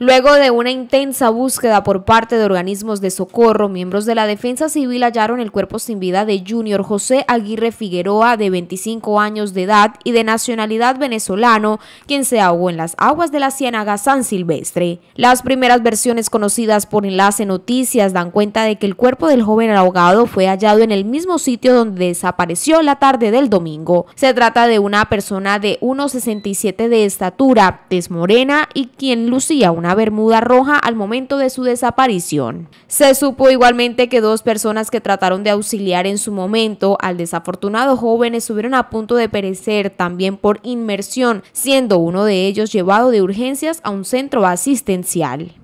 Luego de una intensa búsqueda por parte de organismos de socorro, miembros de la Defensa Civil hallaron el cuerpo sin vida de Junior José Aguirre Figueroa, de 25 años de edad y de nacionalidad venezolano, quien se ahogó en las aguas de la ciénaga San Silvestre. Las primeras versiones conocidas por Enlace Noticias dan cuenta de que el cuerpo del joven ahogado fue hallado en el mismo sitio donde desapareció la tarde del domingo. Se trata de una persona de 1,67 de estatura, desmorena y quien lucía una bermuda roja al momento de su desaparición. Se supo igualmente que dos personas que trataron de auxiliar en su momento al desafortunado joven estuvieron a punto de perecer también por inmersión, siendo uno de ellos llevado de urgencias a un centro asistencial.